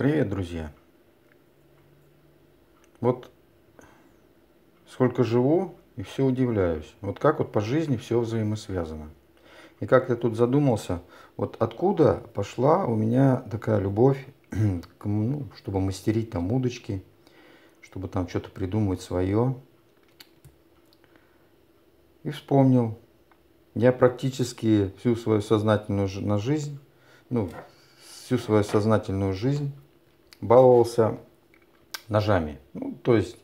Привет, друзья! Вот сколько живу и все удивляюсь. Вот как вот по жизни все взаимосвязано. И как я тут задумался, вот откуда пошла у меня такая любовь, к, ну, чтобы мастерить там удочки, чтобы там что-то придумывать свое. И вспомнил, я практически всю свою сознательную на жизнь, ну, всю свою сознательную жизнь баловался ножами. Ну, то есть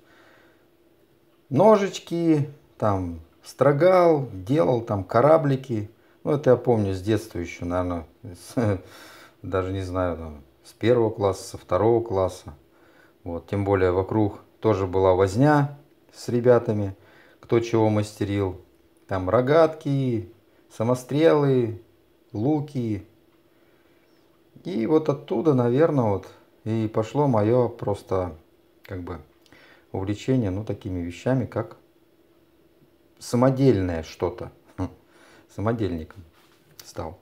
ножички, там строгал, делал там кораблики. Ну, это я помню с детства еще, наверное, с, даже не знаю, там, с первого класса, со второго класса. Вот, тем более вокруг тоже была возня с ребятами, кто чего мастерил. Там рогатки, самострелы, луки. И вот оттуда, наверное, вот и пошло мое просто как бы увлечение, ну, такими вещами, как самодельное что-то. Хм, самодельником стал.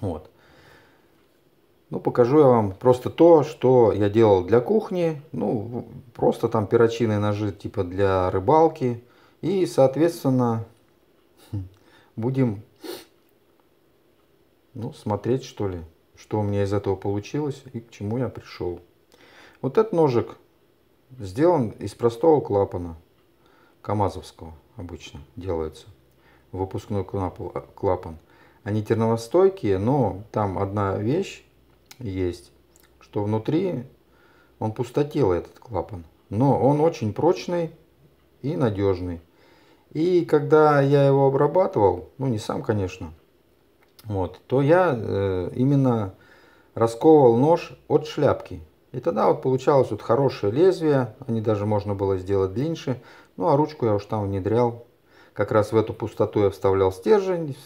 Вот. Ну, покажу я вам просто то, что я делал для кухни. Ну, просто там перочинные ножи типа для рыбалки. И, соответственно, хм, будем ну, смотреть, что ли, что у меня из этого получилось и к чему я пришел. Вот этот ножик сделан из простого клапана, камазовского обычно делается, выпускной клапан. Они терновостойкие, но там одна вещь есть, что внутри он пустотелый этот клапан, но он очень прочный и надежный. И когда я его обрабатывал, ну не сам, конечно, вот, то я э, именно расковывал нож от шляпки. И тогда вот получалось вот хорошее лезвие, они даже можно было сделать длиннее. Ну а ручку я уж там внедрял. Как раз в эту пустоту я вставлял стержень,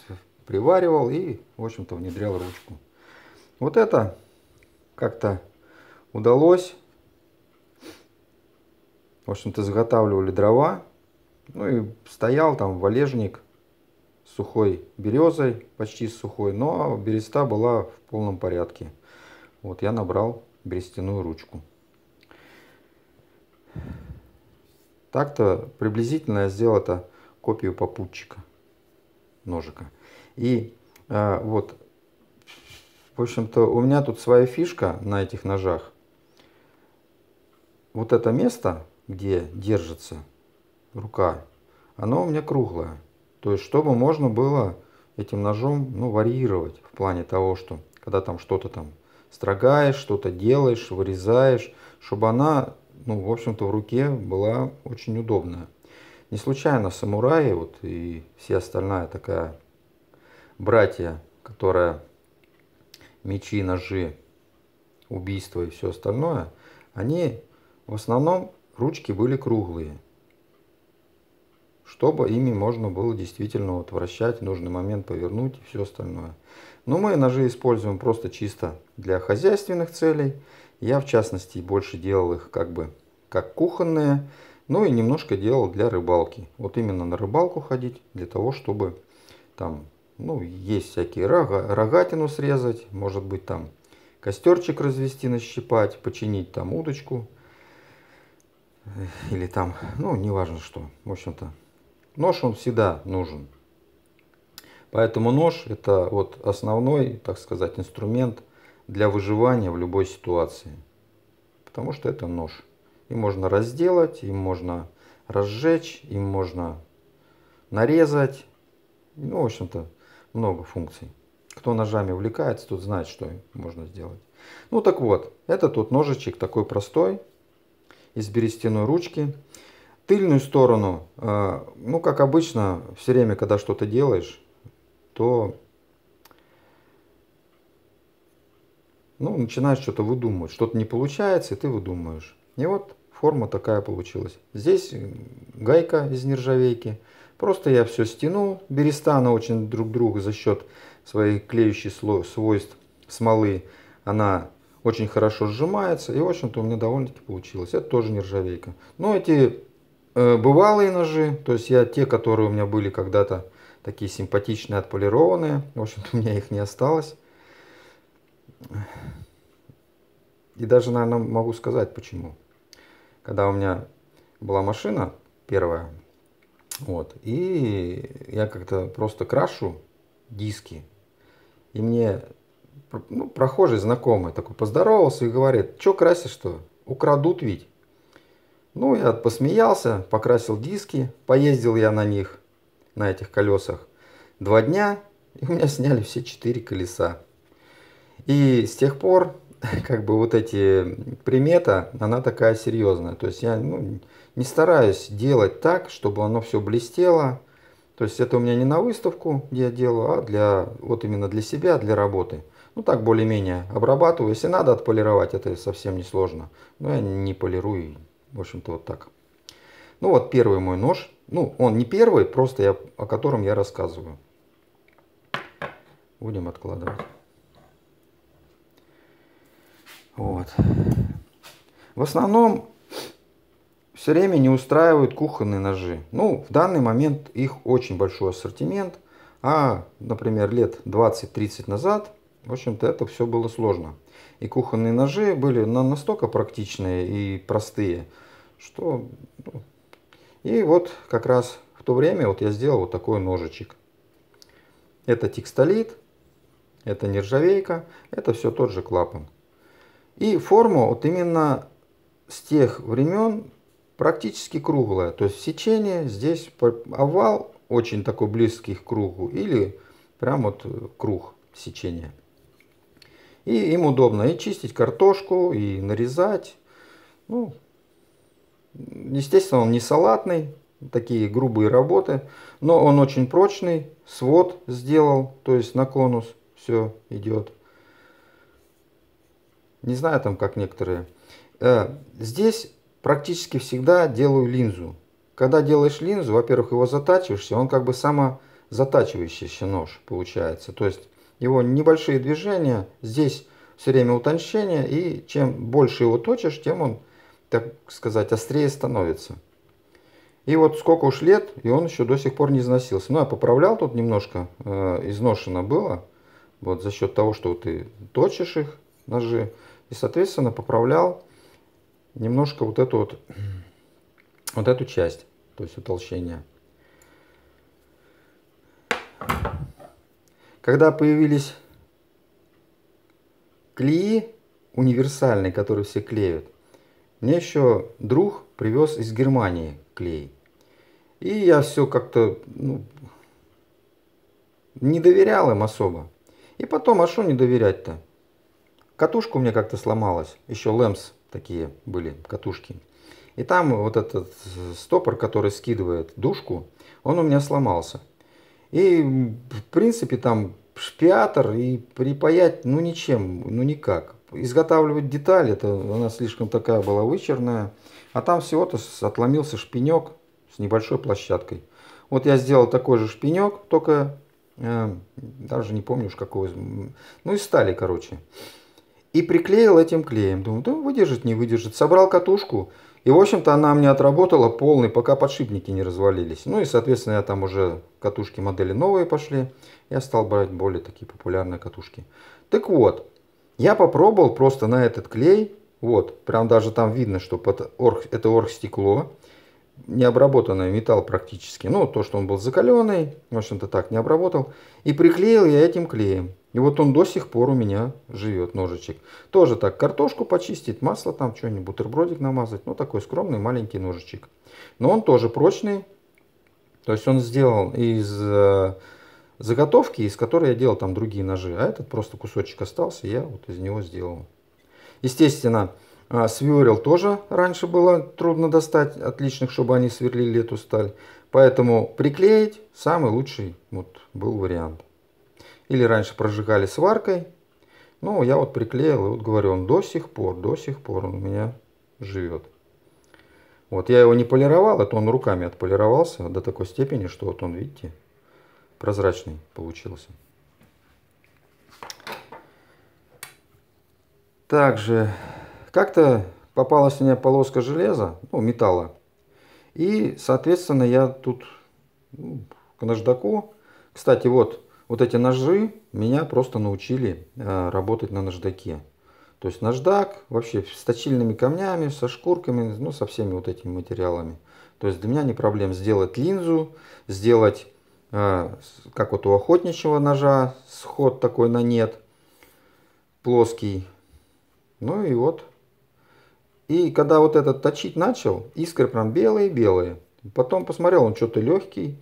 приваривал и, в общем-то, внедрял ручку. Вот это как-то удалось. В общем-то, изготавливали дрова. Ну и стоял там валежник сухой березой, почти сухой, но береста была в полном порядке. Вот я набрал берестяную ручку. Так-то приблизительно я сделал это копию попутчика ножика. И э, вот, в общем-то, у меня тут своя фишка на этих ножах. Вот это место, где держится рука, оно у меня круглое. То есть, чтобы можно было этим ножом ну, варьировать в плане того, что когда там что-то там строгаешь, что-то делаешь, вырезаешь, чтобы она, ну, в общем-то, в руке была очень удобная. Не случайно самураи вот, и все остальная такая братья, которая мечи, ножи, убийства и все остальное, они в основном ручки были круглые чтобы ими можно было действительно вот вращать, в нужный момент повернуть и все остальное. Но мы ножи используем просто чисто для хозяйственных целей. Я, в частности, больше делал их как бы как кухонные, ну и немножко делал для рыбалки. Вот именно на рыбалку ходить, для того, чтобы там, ну, есть всякие рога, рогатину срезать, может быть, там костерчик развести, нащипать, починить там удочку, э, или там, ну, неважно что, в общем-то, Нож он всегда нужен. Поэтому нож это вот основной, так сказать, инструмент для выживания в любой ситуации. Потому что это нож. Им можно разделать, им можно разжечь, им можно нарезать. Ну, в общем-то, много функций. Кто ножами увлекается, тот знает, что можно сделать. Ну так вот, это тут ножичек такой простой, из берестяной ручки тыльную сторону, э, ну, как обычно, все время, когда что-то делаешь, то ну, начинаешь что-то выдумывать. Что-то не получается, и ты выдумываешь. И вот форма такая получилась. Здесь гайка из нержавейки. Просто я все стянул. береста она очень друг друга за счет своих клеющих свойств смолы. Она очень хорошо сжимается. И, в общем-то, у меня довольно-таки получилось. Это тоже нержавейка. Но эти Э, бывалые ножи, то есть я те, которые у меня были когда-то такие симпатичные, отполированные. В общем-то, у меня их не осталось. И даже, наверное, могу сказать, почему. Когда у меня была машина первая, вот, и я как-то просто крашу диски, и мне ну, прохожий знакомый такой поздоровался и говорит, что красишь что? Украдут ведь. Ну, я посмеялся, покрасил диски, поездил я на них, на этих колесах, два дня, и у меня сняли все четыре колеса. И с тех пор, как бы вот эти примета, она такая серьезная. То есть я ну, не стараюсь делать так, чтобы оно все блестело. То есть это у меня не на выставку, я делаю, а для, вот именно для себя, для работы. Ну так более-менее обрабатываю. Если надо отполировать, это совсем не сложно. Но я не полирую в общем-то, вот так. Ну вот первый мой нож. Ну, он не первый, просто я, о котором я рассказываю. Будем откладывать. Вот. В основном все время не устраивают кухонные ножи. Ну, в данный момент их очень большой ассортимент. А, например, лет 20-30 назад в общем-то, это все было сложно. И кухонные ножи были настолько практичные и простые, что... Ну, и вот как раз в то время вот я сделал вот такой ножичек. Это текстолит, это нержавейка, это все тот же клапан. И форма вот именно с тех времен практически круглая. То есть сечение здесь овал очень такой близкий к кругу или прям вот круг сечения. И им удобно и чистить картошку, и нарезать. Ну, естественно, он не салатный, такие грубые работы, но он очень прочный, свод сделал, то есть на конус все идет. Не знаю там, как некоторые. Э, здесь практически всегда делаю линзу. Когда делаешь линзу, во-первых, его затачиваешься, он как бы самозатачивающийся нож получается. То есть его небольшие движения, здесь все время утончение, и чем больше его точишь, тем он, так сказать, острее становится. И вот сколько уж лет, и он еще до сих пор не износился. Ну, я поправлял тут немножко, э, изношено было, вот за счет того, что ты точишь их, ножи, и, соответственно, поправлял немножко вот эту вот, вот эту часть, то есть утолщение. Когда появились клеи универсальные, которые все клеют, мне еще друг привез из Германии клей. И я все как-то ну, не доверял им особо. И потом, а что не доверять-то? Катушка у меня как-то сломалась. Еще лэмс такие были, катушки. И там вот этот стопор, который скидывает душку, он у меня сломался. И, в принципе, там шпиатор и припаять, ну, ничем, ну, никак. Изготавливать деталь, это она слишком такая была вычерная. А там всего-то отломился шпинек с небольшой площадкой. Вот я сделал такой же шпинек, только э, даже не помню уж какого. Ну, из стали, короче. И приклеил этим клеем. Думаю, да выдержит, не выдержит. Собрал катушку. И, в общем-то, она мне отработала полный, пока подшипники не развалились. Ну и, соответственно, я там уже катушки модели новые пошли. Я стал брать более такие популярные катушки. Так вот, я попробовал просто на этот клей. Вот, прям даже там видно, что под орг, это оргстекло. Необработанный металл практически. Ну, то, что он был закаленный, в общем-то, так не обработал. И приклеил я этим клеем. И вот он до сих пор у меня живет, ножичек. Тоже так, картошку почистить, масло там, что-нибудь, бутербродик намазать. Ну, такой скромный маленький ножичек. Но он тоже прочный. То есть он сделал из э, заготовки, из которой я делал там другие ножи. А этот просто кусочек остался, я вот из него сделал. Естественно, а, сверил тоже раньше было трудно достать отличных, чтобы они сверлили эту сталь. Поэтому приклеить самый лучший вот, был вариант или раньше прожигали сваркой. Ну, я вот приклеил, и вот говорю, он до сих пор, до сих пор он у меня живет. Вот я его не полировал, это он руками отполировался до такой степени, что вот он, видите, прозрачный получился. Также как-то попалась у меня полоска железа, ну, металла. И, соответственно, я тут ну, к наждаку. Кстати, вот вот эти ножи меня просто научили э, работать на наждаке. То есть наждак вообще с точильными камнями, со шкурками, ну со всеми вот этими материалами. То есть для меня не проблем сделать линзу, сделать, э, как вот у охотничьего ножа, сход такой на нет, плоский. Ну и вот. И когда вот этот точить начал, искры прям белые-белые. Потом посмотрел, он что-то легкий.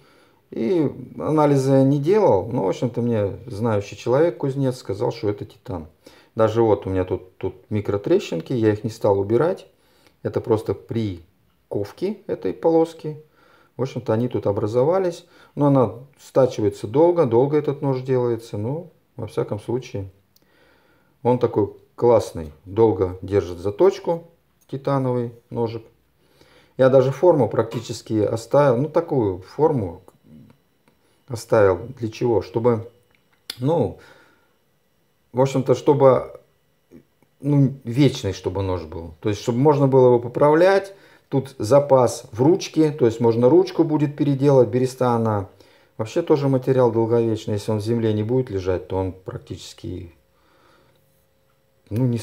И анализы я не делал, но, в общем-то, мне знающий человек, кузнец, сказал, что это титан. Даже вот у меня тут, тут микротрещинки, я их не стал убирать. Это просто при ковке этой полоски. В общем-то, они тут образовались. Но она стачивается долго, долго этот нож делается. Но ну, во всяком случае, он такой классный. Долго держит заточку, титановый ножик. Я даже форму практически оставил, ну такую форму, оставил. Для чего? Чтобы, ну, в общем-то, чтобы, ну, вечный, чтобы нож был. То есть, чтобы можно было его поправлять. Тут запас в ручке, то есть можно ручку будет переделать. Береста она вообще тоже материал долговечный. Если он в земле не будет лежать, то он практически, ну, не,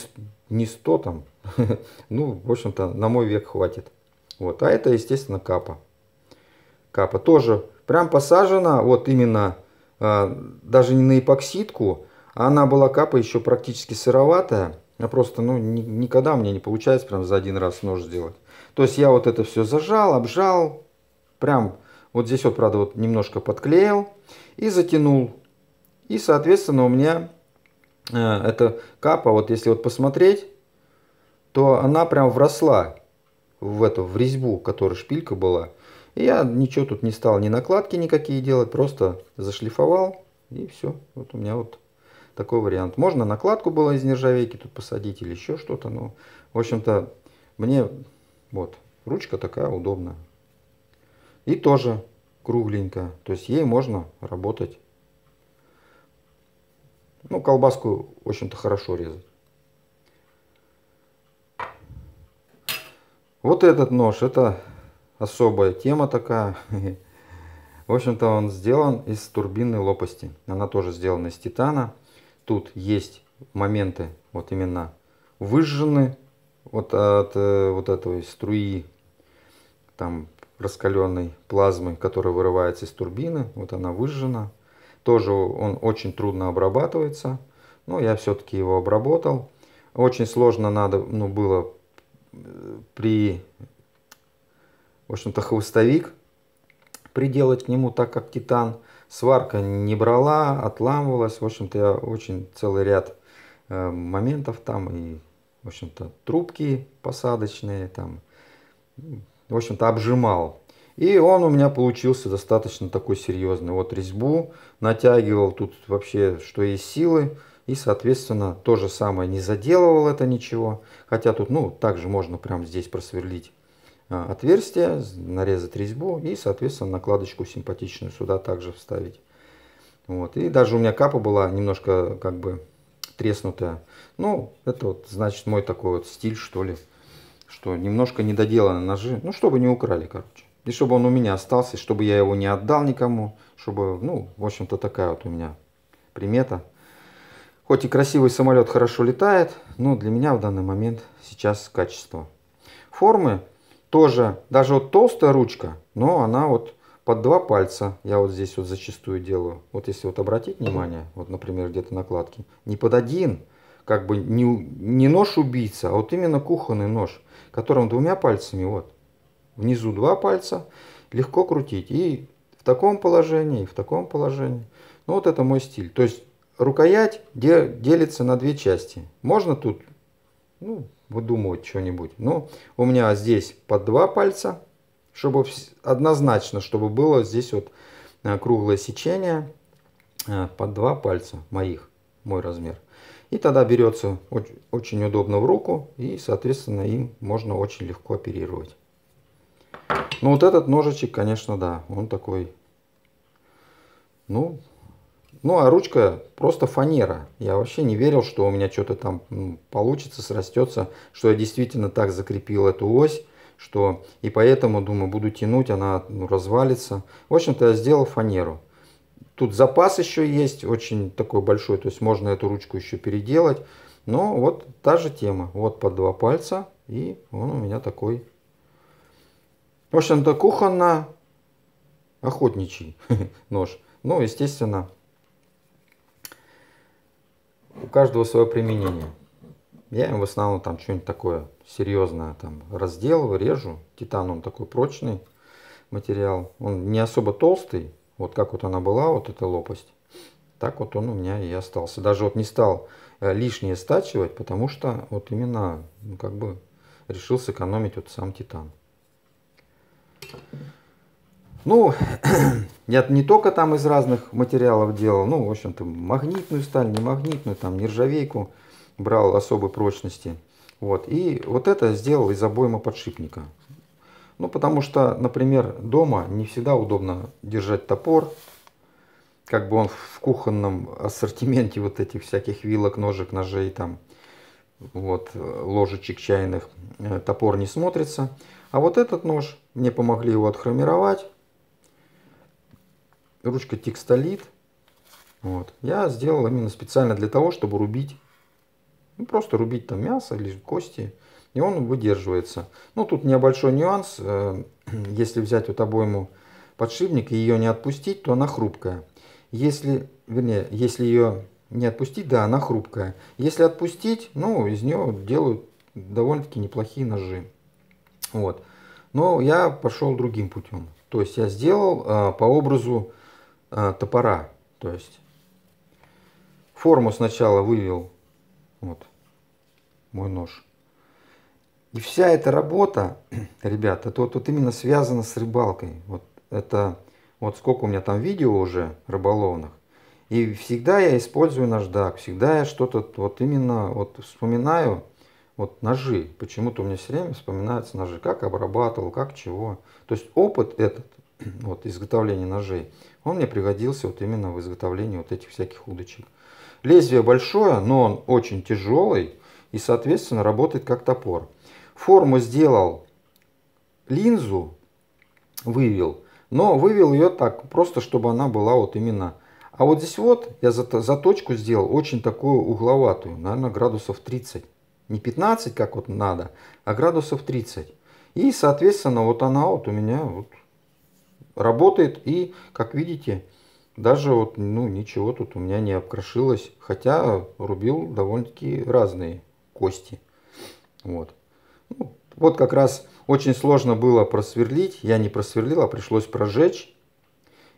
не 100 там. ну, в общем-то, на мой век хватит. Вот. А это, естественно, капа. Капа тоже Прям посажена вот именно а, даже не на эпоксидку, а она была капа еще практически сыроватая. Я просто, ну, ни, никогда мне не получается прям за один раз нож сделать. То есть я вот это все зажал, обжал, прям вот здесь вот, правда, вот немножко подклеил и затянул. И, соответственно, у меня э, эта капа, вот если вот посмотреть, то она прям вросла в эту, в резьбу, которая шпилька была. Я ничего тут не стал, ни накладки никакие делать, просто зашлифовал и все. Вот у меня вот такой вариант. Можно накладку было из нержавейки тут посадить или еще что-то. но в общем-то, мне вот ручка такая удобная. И тоже кругленькая, то есть ей можно работать. Ну, колбаску, в общем-то, хорошо резать. Вот этот нож, это особая тема такая. В общем-то он сделан из турбинной лопасти. Она тоже сделана из титана. Тут есть моменты вот именно выжжены вот от э, вот этой струи там раскаленной плазмы, которая вырывается из турбины. Вот она выжжена. Тоже он очень трудно обрабатывается. Но я все-таки его обработал. Очень сложно надо ну, было при в общем-то, хвостовик приделать к нему, так как титан. Сварка не брала, отламывалась. В общем-то, я очень целый ряд э, моментов там. И, в общем-то, трубки посадочные там. В общем-то, обжимал. И он у меня получился достаточно такой серьезный. Вот резьбу натягивал тут вообще, что есть силы. И, соответственно, то же самое не заделывал это ничего. Хотя тут, ну, также можно прямо здесь просверлить а, отверстие, нарезать резьбу и, соответственно, накладочку симпатичную сюда также вставить. Вот. И даже у меня капа была немножко как бы треснутая. Ну, это вот, значит, мой такой вот стиль, что ли, что немножко недоделаны ножи. Ну, чтобы не украли, короче. И чтобы он у меня остался, чтобы я его не отдал никому, чтобы, ну, в общем-то, такая вот у меня примета. Хоть и красивый самолет хорошо летает, но для меня в данный момент сейчас качество. Формы тоже, даже вот толстая ручка, но она вот под два пальца, я вот здесь вот зачастую делаю. Вот если вот обратить внимание, вот, например, где-то накладки, не под один, как бы не, не нож убийца, а вот именно кухонный нож, которым двумя пальцами, вот, внизу два пальца, легко крутить. И в таком положении, и в таком положении. Ну вот это мой стиль. То есть рукоять делится на две части. Можно тут, ну, выдумывать что-нибудь. Ну, у меня здесь по два пальца, чтобы однозначно, чтобы было здесь вот э, круглое сечение э, под два пальца моих, мой размер. И тогда берется очень, удобно в руку и, соответственно, им можно очень легко оперировать. Ну вот этот ножичек, конечно, да, он такой, ну, ну, а ручка просто фанера. Я вообще не верил, что у меня что-то там ну, получится, срастется, что я действительно так закрепил эту ось, что и поэтому, думаю, буду тянуть, она ну, развалится. В общем-то, я сделал фанеру. Тут запас еще есть, очень такой большой, то есть можно эту ручку еще переделать. Но вот та же тема. Вот под два пальца, и он у меня такой. В общем-то, кухонно-охотничий нож. Ну, естественно, у каждого свое применение. Я им в основном там что-нибудь такое серьезное там разделываю, режу. Титан он такой прочный материал. Он не особо толстый. Вот как вот она была, вот эта лопасть. Так вот он у меня и остался. Даже вот не стал э, лишнее стачивать, потому что вот именно ну, как бы решил сэкономить вот сам титан. Ну, я не только там из разных материалов делал, ну, в общем-то, магнитную сталь, не магнитную, там, нержавейку брал особой прочности. Вот. И вот это сделал из обойма подшипника. Ну, потому что, например, дома не всегда удобно держать топор. Как бы он в кухонном ассортименте вот этих всяких вилок, ножек, ножей, там, вот, ложечек чайных, э, топор не смотрится. А вот этот нож, мне помогли его отхромировать ручка текстолит. Вот. Я сделал именно специально для того, чтобы рубить. Ну, просто рубить там мясо или кости. И он выдерживается. Ну, тут небольшой нюанс. Э, если взять вот обойму подшипник и ее не отпустить, то она хрупкая. Если, вернее, если ее не отпустить, да, она хрупкая. Если отпустить, ну, из нее делают довольно-таки неплохие ножи. Вот. Но я пошел другим путем. То есть я сделал э, по образу Э, топора. То есть форму сначала вывел вот мой нож. И вся эта работа, ребята, это вот, вот именно связана с рыбалкой. Вот это вот сколько у меня там видео уже рыболовных. И всегда я использую наждак, всегда я что-то вот именно вот вспоминаю вот ножи. Почему-то у меня все время вспоминаются ножи, как обрабатывал, как чего. То есть опыт этот, вот изготовление ножей, он мне пригодился вот именно в изготовлении вот этих всяких удочек. Лезвие большое, но он очень тяжелый и, соответственно, работает как топор. Форму сделал линзу, вывел, но вывел ее так, просто чтобы она была вот именно... А вот здесь вот я заточку сделал очень такую угловатую, наверное, градусов 30. Не 15, как вот надо, а градусов 30. И, соответственно, вот она вот у меня вот работает и, как видите, даже вот, ну, ничего тут у меня не обкрошилось, хотя рубил довольно-таки разные кости. Вот. Ну, вот как раз очень сложно было просверлить, я не просверлил, а пришлось прожечь.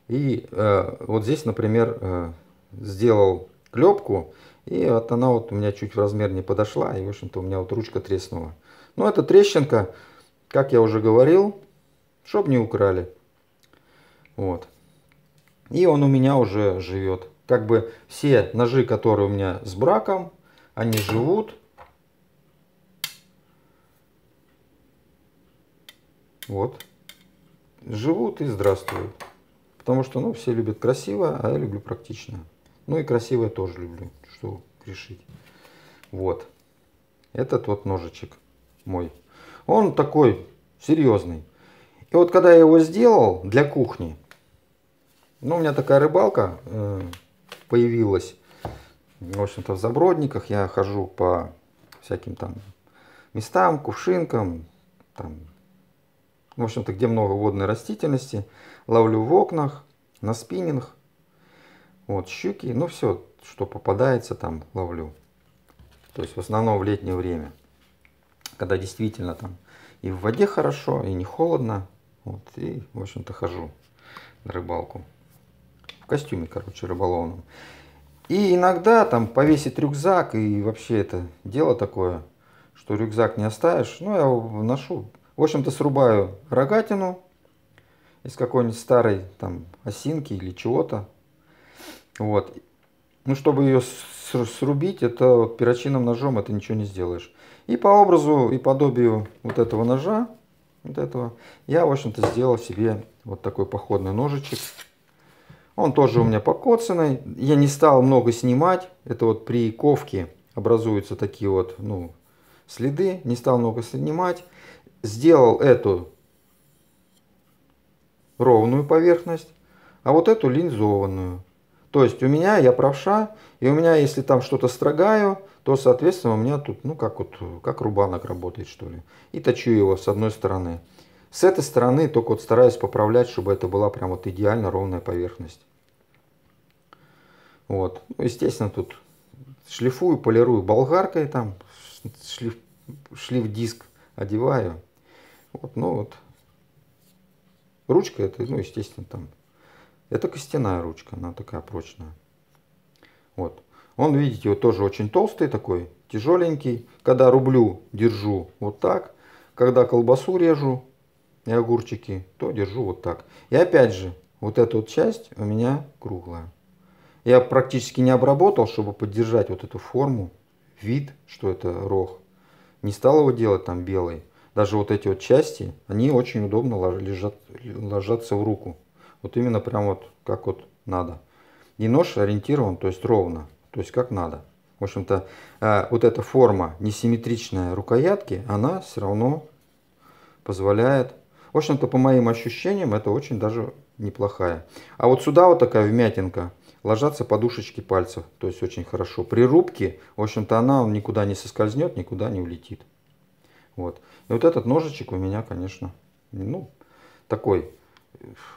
И э, вот здесь, например, э, сделал клепку, и вот она вот у меня чуть в размер не подошла, и, в общем-то, у меня вот ручка треснула. Но эта трещинка, как я уже говорил, чтоб не украли. Вот. И он у меня уже живет. Как бы все ножи, которые у меня с браком, они живут. Вот. Живут и здравствуют. Потому что, ну, все любят красиво, а я люблю практично. Ну и красивое тоже люблю, что решить. Вот. Этот вот ножичек мой. Он такой серьезный. И вот когда я его сделал для кухни, ну, у меня такая рыбалка э, появилась, в общем-то, в Забродниках. Я хожу по всяким там местам, кувшинкам, там, в общем-то, где много водной растительности. Ловлю в окнах, на спиннинг. Вот, щуки, ну все, что попадается, там ловлю. То есть в основном в летнее время, когда действительно там и в воде хорошо, и не холодно. Вот, и, в общем-то, хожу на рыбалку в костюме, короче, рыболовном. И иногда там повесить рюкзак, и вообще это дело такое, что рюкзак не оставишь. Ну, я его ношу. В общем-то, срубаю рогатину из какой-нибудь старой там осинки или чего-то. Вот. Ну, чтобы ее срубить, это перочинным ножом это ничего не сделаешь. И по образу и подобию вот этого ножа, вот этого, я, в общем-то, сделал себе вот такой походный ножичек. Он тоже у меня покоцанный. Я не стал много снимать. Это вот при ковке образуются такие вот ну, следы. Не стал много снимать. Сделал эту ровную поверхность, а вот эту линзованную. То есть у меня, я правша, и у меня, если там что-то строгаю, то, соответственно, у меня тут, ну, как вот, как рубанок работает, что ли. И точу его с одной стороны. С этой стороны только вот стараюсь поправлять, чтобы это была прям вот идеально ровная поверхность. Вот. Ну, естественно, тут шлифую, полирую болгаркой там, шлиф, шлиф диск одеваю. Вот, ну вот. Ручка это, ну, естественно, там. Это костяная ручка, она такая прочная. Вот. Он, видите, вот тоже очень толстый такой, тяжеленький. Когда рублю, держу вот так. Когда колбасу режу, и огурчики, то держу вот так. И опять же, вот эта вот часть у меня круглая. Я практически не обработал, чтобы поддержать вот эту форму, вид, что это рог. Не стал его делать там белый. Даже вот эти вот части, они очень удобно лежат, ложатся в руку. Вот именно прям вот как вот надо. И нож ориентирован, то есть ровно, то есть как надо. В общем-то, э, вот эта форма несимметричная рукоятки, она все равно позволяет в общем-то, по моим ощущениям, это очень даже неплохая. А вот сюда вот такая вмятинка. Ложатся подушечки пальцев, то есть очень хорошо. При рубке, в общем-то, она никуда не соскользнет, никуда не улетит. Вот. И вот этот ножичек у меня, конечно, ну, такой,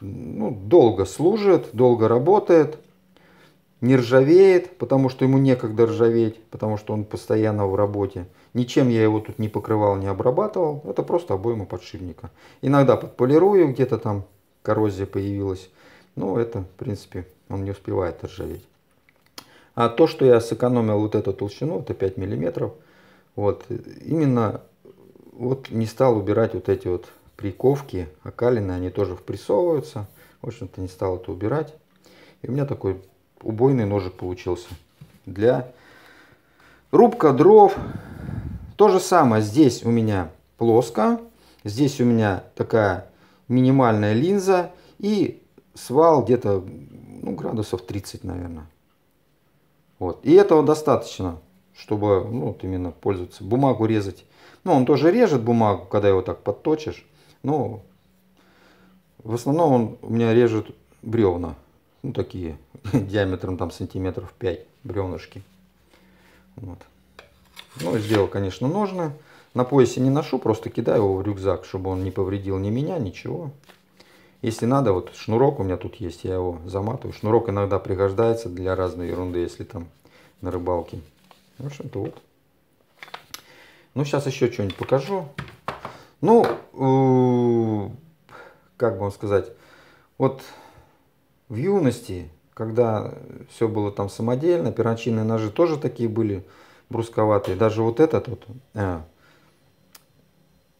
ну, долго служит, долго работает, не ржавеет, потому что ему некогда ржаветь, потому что он постоянно в работе. Ничем я его тут не покрывал, не обрабатывал. Это просто обойма подшипника. Иногда подполирую, где-то там коррозия появилась. Но это, в принципе, он не успевает ржаветь. А то, что я сэкономил вот эту толщину, это 5 миллиметров, вот, именно вот не стал убирать вот эти вот приковки окалины, они тоже впрессовываются. В общем-то, не стал это убирать. И у меня такой убойный ножик получился для рубка дров, то же самое здесь у меня плоско, здесь у меня такая минимальная линза и свал где-то ну, градусов 30, наверное. Вот. И этого достаточно, чтобы ну, вот именно пользоваться. Бумагу резать. Ну, он тоже режет бумагу, когда его так подточишь. Но в основном он у меня режет бревна. Ну, такие, диаметром там сантиметров 5 бревнышки. Вот. Ну, сделал, конечно, ножны. На поясе не ношу, просто кидаю его в рюкзак, чтобы он не повредил ни меня, ничего. Если надо, вот шнурок у меня тут есть, я его заматываю. Шнурок иногда пригождается для разной ерунды, если там на рыбалке. В общем-то вот. Ну, сейчас еще что-нибудь покажу. Ну, э, как бы вам сказать, вот в юности, когда все было там самодельно, перочинные ножи тоже такие были, брусковатые. Даже вот этот вот, э,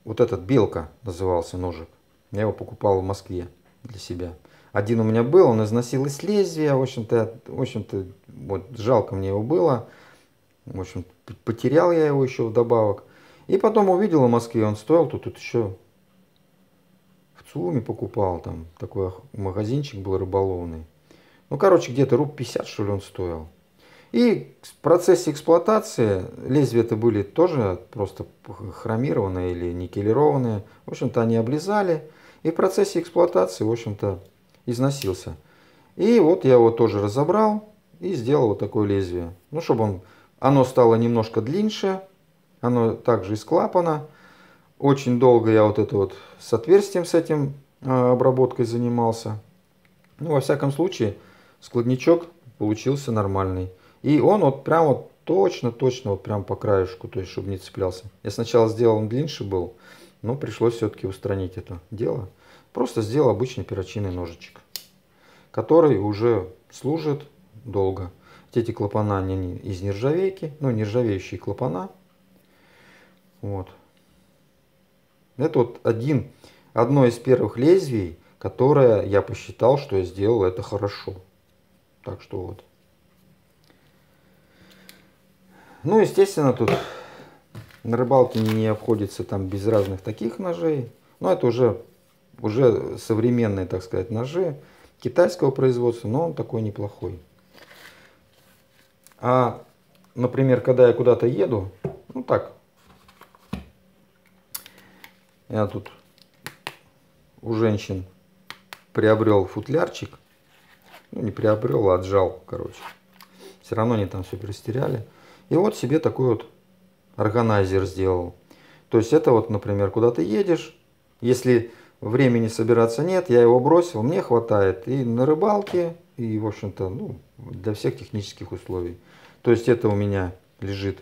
вот этот белка назывался ножик. Я его покупал в Москве для себя. Один у меня был, он износил из лезвия, в общем-то, в общем-то, вот жалко мне его было. В общем, потерял я его еще вдобавок. И потом увидел в Москве, он стоил тут, тут еще в ЦУМе покупал, там такой магазинчик был рыболовный. Ну, короче, где-то руб 50, что ли, он стоил. И в процессе эксплуатации лезвия то были тоже просто хромированные или никелированные. В общем-то, они облизали. И в процессе эксплуатации, в общем-то, износился. И вот я его тоже разобрал и сделал вот такое лезвие. Ну, чтобы он, оно стало немножко длиннее. Оно также из клапана. Очень долго я вот это вот с отверстием с этим а, обработкой занимался. Ну, во всяком случае, складничок получился нормальный. И он вот прям вот точно-точно вот прям по краешку, то есть чтобы не цеплялся. Я сначала сделал, он длиннее был, но пришлось все-таки устранить это дело. Просто сделал обычный перочинный ножичек, который уже служит долго. Эти клапана они из нержавейки, ну нержавеющие клапана. Вот. Это вот один, одно из первых лезвий, которое я посчитал, что я сделал это хорошо. Так что вот. Ну, естественно, тут на рыбалке не обходится там без разных таких ножей. Но это уже, уже современные, так сказать, ножи китайского производства, но он такой неплохой. А, например, когда я куда-то еду, ну так, я тут у женщин приобрел футлярчик. Ну, не приобрел, а отжал, короче. Все равно они там все перестеряли. И вот себе такой вот органайзер сделал. То есть это вот, например, куда ты едешь, если времени собираться нет, я его бросил, мне хватает и на рыбалке, и, в общем-то, ну, для всех технических условий. То есть это у меня лежит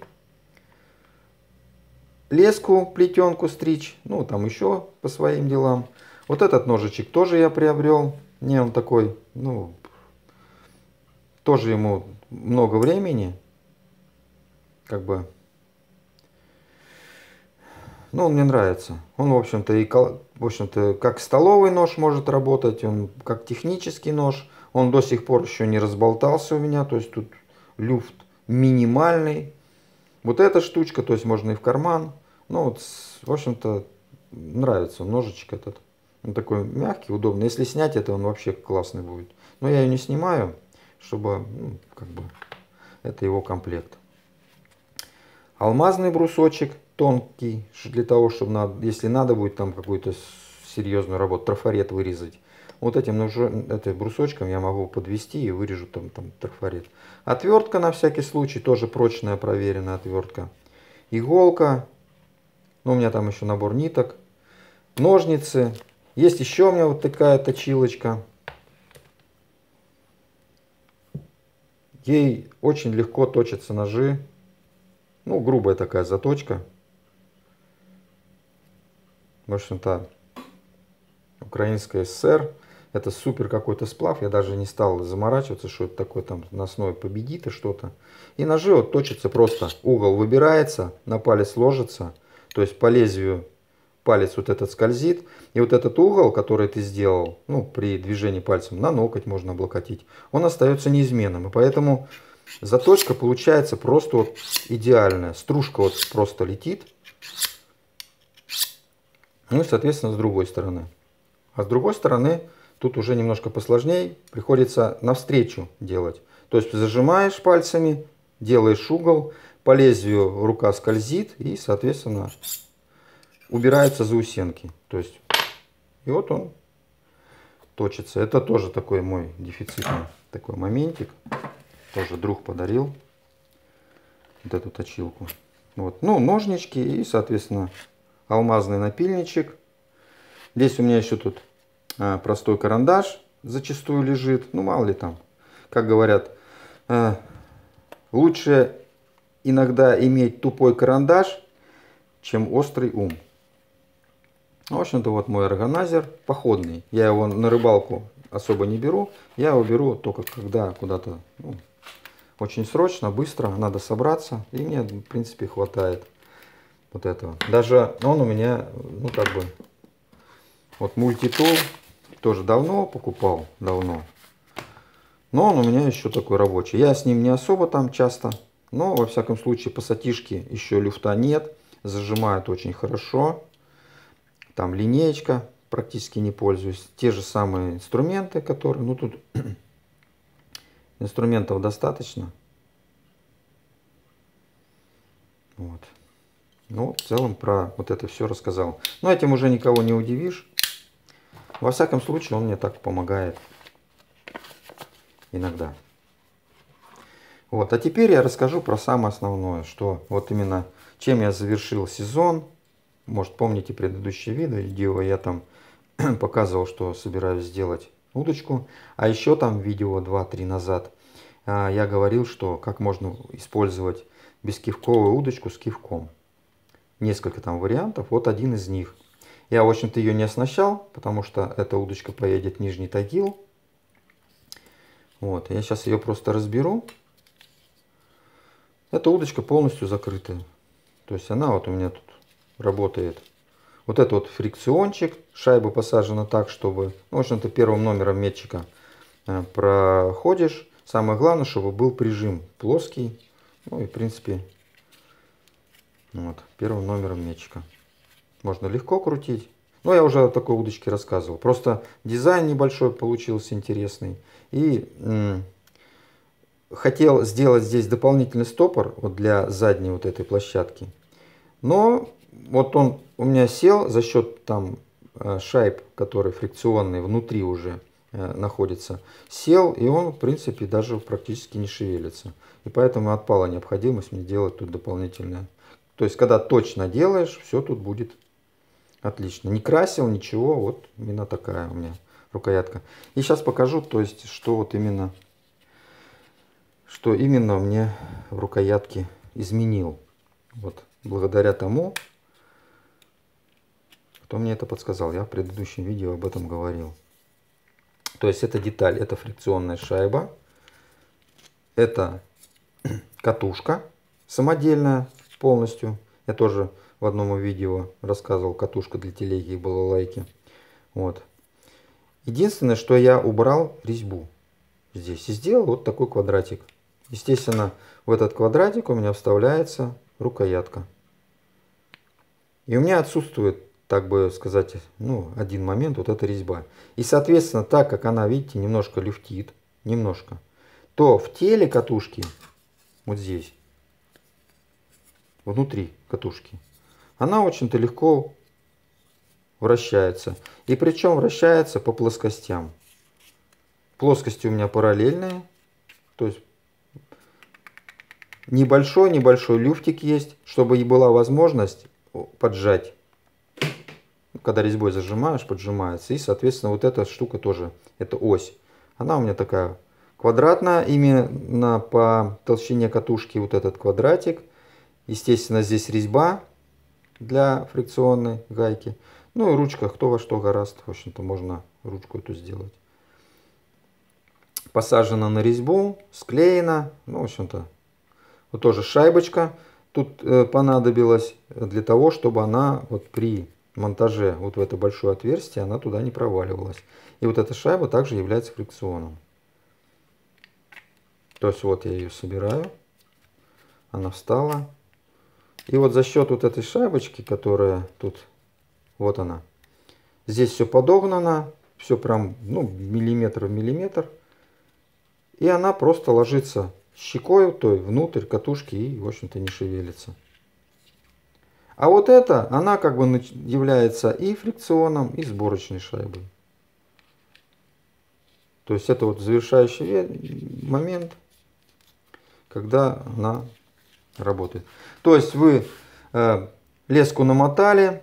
леску, плетенку стричь, ну, там еще по своим делам. Вот этот ножичек тоже я приобрел. Не, он такой, ну, тоже ему много времени, как бы... Ну, он мне нравится. Он, в общем-то, и, в общем-то, как столовый нож может работать, он как технический нож. Он до сих пор еще не разболтался у меня, то есть тут люфт минимальный. Вот эта штучка, то есть можно и в карман. Ну, вот, в общем-то, нравится ножичек этот. Он такой мягкий, удобный. Если снять это, он вообще классный будет. Но я ее не снимаю, чтобы, ну, как бы, это его комплект. Алмазный брусочек тонкий, для того, чтобы, надо, если надо будет там какую-то серьезную работу, трафарет вырезать. Вот этим ножом, этой брусочком я могу подвести и вырежу там, там трафарет. Отвертка на всякий случай, тоже прочная проверенная отвертка. Иголка, ну у меня там еще набор ниток. Ножницы, есть еще у меня вот такая точилочка. Ей очень легко точатся ножи. Ну, грубая такая заточка. В общем-то, Украинская ССР. Это супер какой-то сплав. Я даже не стал заморачиваться, что это такое там носное победит и что-то. И ножи вот точатся просто. Угол выбирается, на палец ложится. То есть по лезвию палец вот этот скользит. И вот этот угол, который ты сделал, ну, при движении пальцем, на ноготь можно облокотить, он остается неизменным. И поэтому Заточка получается просто вот идеальная. Стружка вот просто летит. Ну и, соответственно, с другой стороны. А с другой стороны, тут уже немножко посложнее. Приходится навстречу делать. То есть зажимаешь пальцами, делаешь угол, по лезвию рука скользит и, соответственно, убираются заусенки. То есть, и вот он точится. Это тоже такой мой дефицитный такой моментик тоже друг подарил вот эту точилку. Вот. Ну, ножнички и, соответственно, алмазный напильничек. Здесь у меня еще тут а, простой карандаш зачастую лежит. Ну, мало ли там. Как говорят, а, лучше иногда иметь тупой карандаш, чем острый ум. Ну, в общем-то, вот мой органайзер походный. Я его на рыбалку особо не беру. Я его беру только когда куда-то ну, очень срочно, быстро, надо собраться. И мне, в принципе, хватает вот этого. Даже он у меня, ну, как бы, вот мультитул тоже давно покупал, давно. Но он у меня еще такой рабочий. Я с ним не особо там часто, но, во всяком случае, пассатишки еще люфта нет. Зажимает очень хорошо. Там линеечка, практически не пользуюсь. Те же самые инструменты, которые, ну, тут Инструментов достаточно. Вот. Ну, в целом про вот это все рассказал. Но этим уже никого не удивишь. Во всяком случае, он мне так помогает иногда. Вот, а теперь я расскажу про самое основное, что вот именно чем я завершил сезон. Может, помните предыдущее видео, где я там показывал, что собираюсь сделать удочку. А еще там видео 2-3 назад а, я говорил, что как можно использовать бескивковую удочку с кивком. Несколько там вариантов, вот один из них. Я, в общем-то, ее не оснащал, потому что эта удочка поедет в Нижний Тагил. Вот, я сейчас ее просто разберу. Эта удочка полностью закрытая. То есть она вот у меня тут работает вот этот вот фрикциончик, шайба посажена так, чтобы, ну, в общем-то, первым номером метчика э, проходишь. Самое главное, чтобы был прижим плоский, ну и, в принципе, ну вот, первым номером метчика. Можно легко крутить. Ну, я уже о такой удочке рассказывал. Просто дизайн небольшой получился интересный. И хотел сделать здесь дополнительный стопор вот для задней вот этой площадки. Но вот он у меня сел за счет там э, шайб, которые фрикционные, внутри уже э, находится, сел, и он, в принципе, даже практически не шевелится. И поэтому отпала необходимость мне делать тут дополнительное. То есть, когда точно делаешь, все тут будет отлично. Не красил, ничего, вот именно такая у меня рукоятка. И сейчас покажу, то есть, что вот именно, что именно мне в рукоятке изменил. Вот, благодаря тому, кто мне это подсказал? Я в предыдущем видео об этом говорил. То есть это деталь, это фрикционная шайба, это катушка самодельная полностью. Я тоже в одном видео рассказывал, катушка для телеги и балалайки. Вот. Единственное, что я убрал резьбу здесь и сделал вот такой квадратик. Естественно, в этот квадратик у меня вставляется рукоятка. И у меня отсутствует так бы сказать, ну, один момент, вот эта резьба. И, соответственно, так как она, видите, немножко люфтит, немножко, то в теле катушки, вот здесь, внутри катушки, она очень-то легко вращается. И причем вращается по плоскостям. Плоскости у меня параллельные, то есть небольшой-небольшой люфтик есть, чтобы и была возможность поджать когда резьбой зажимаешь, поджимается. И, соответственно, вот эта штука тоже, это ось. Она у меня такая квадратная, именно по толщине катушки вот этот квадратик. Естественно, здесь резьба для фрикционной гайки. Ну и ручка, кто во что гораст, в общем-то, можно ручку эту сделать. Посажена на резьбу, склеена, ну, в общем-то, вот тоже шайбочка. Тут э, понадобилась для того, чтобы она вот при монтаже вот в это большое отверстие, она туда не проваливалась. И вот эта шайба также является фрикционом. То есть вот я ее собираю, она встала. И вот за счет вот этой шайбочки, которая тут, вот она, здесь все подогнано, все прям ну, миллиметр в миллиметр. И она просто ложится щекой той внутрь катушки и, в общем-то, не шевелится. А вот эта, она как бы является и фрикционом, и сборочной шайбой. То есть это вот завершающий момент, когда она работает. То есть вы э, леску намотали,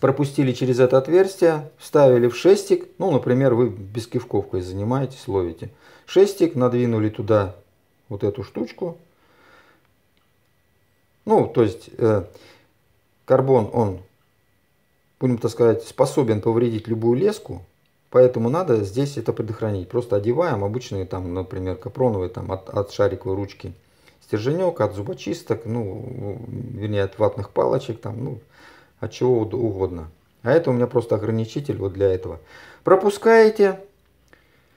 пропустили через это отверстие, вставили в шестик, ну, например, вы без кивковкой занимаетесь, ловите. Шестик, надвинули туда вот эту штучку. Ну, то есть... Э, Карбон, он, будем так сказать, способен повредить любую леску, поэтому надо здесь это предохранить. Просто одеваем обычные, там, например, капроновые там, от, от шариковой ручки стерженек, от зубочисток, ну, вернее, от ватных палочек, там, ну, от чего угодно. А это у меня просто ограничитель вот для этого. Пропускаете,